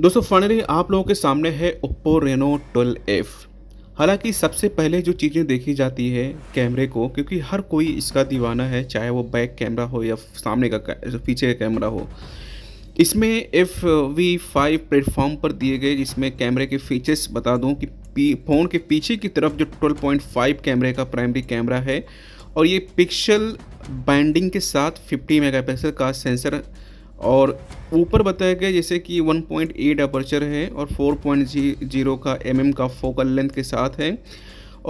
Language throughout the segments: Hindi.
दोस्तों फाइनली आप लोगों के सामने है ओप्पो रेनो 12F हालांकि सबसे पहले जो चीज़ें देखी जाती है कैमरे को क्योंकि हर कोई इसका दीवाना है चाहे वो बैक कैमरा हो या सामने का पीछे का कैमरा हो इसमें एफ वी फाइव प्लेटफॉर्म पर दिए गए जिसमें कैमरे के फीचर्स बता दूं कि फ़ोन के पीछे की तरफ जो 12.5 कैमरे का प्राइमरी कैमरा है और ये पिक्सल बैंडिंग के साथ 50 मेगापिक्सल का सेंसर और ऊपर बताया गया जैसे कि 1.8 अपर्चर है और 4.0 का एम mm का फोकल लेंथ के साथ है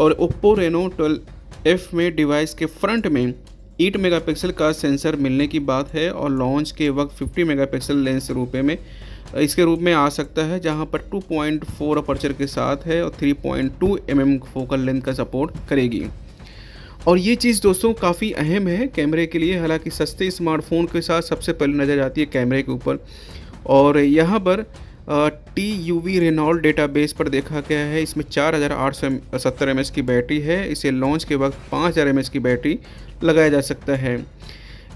और ओप्पो रेनो ट्वेल्व एफ में डिवाइस के फ्रंट में 8 मेगापिक्सल का सेंसर मिलने की बात है और लॉन्च के वक्त 50 मेगापिक्सल लेंस रूपे में इसके रूप में आ सकता है जहां पर 2.4 अपर्चर के साथ है और 3.2 पॉइंट mm फोकल लेंथ का सपोर्ट करेगी और ये चीज़ दोस्तों काफ़ी अहम है कैमरे के लिए हालांकि सस्ते स्मार्टफोन के साथ सबसे पहले नज़र आती है कैमरे के ऊपर और यहाँ पर T U V Rheinland data पर देखा गया है इसमें चार हज़ार आठ सौ सत्तर एम की बैटरी है इसे लॉन्च के वक्त पाँच हज़ार एम की बैटरी लगाया जा सकता है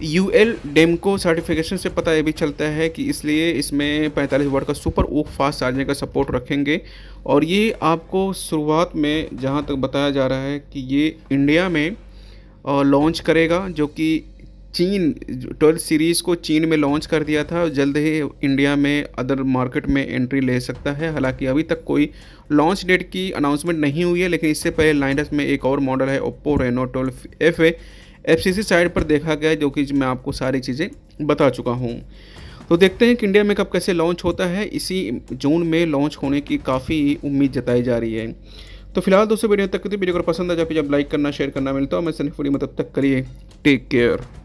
यू एल डेमको सर्टिफिकेशन से पता ये भी चलता है कि इसलिए इसमें 45 वर्ड का सुपर ओक फास्ट चार्जिंग का सपोर्ट रखेंगे और ये आपको शुरुआत में जहाँ तक बताया जा रहा है कि ये इंडिया में लॉन्च करेगा जो कि चीन ट्वेल्व सीरीज़ को चीन में लॉन्च कर दिया था जल्द ही इंडिया में अदर मार्केट में एंट्री ले सकता है हालांकि अभी तक कोई लॉन्च डेट की अनाउंसमेंट नहीं हुई है लेकिन इससे पहले लाइनस में एक और मॉडल है Oppo Reno twelve F FCC side पर देखा गया जो कि मैं आपको सारी चीज़ें बता चुका हूँ तो देखते हैं कि इंडिया में कब कैसे लॉन्च होता है इसी जून में लॉन्च होने की काफ़ी उम्मीद जताई जा रही है तो फिलहाल दोस्तों वीडियो तक वीडियो को पसंद आ जाए तो जब लाइक करना शेयर करना मिलता है मैं सनी फूडी मतलब तक करिए टेक केयर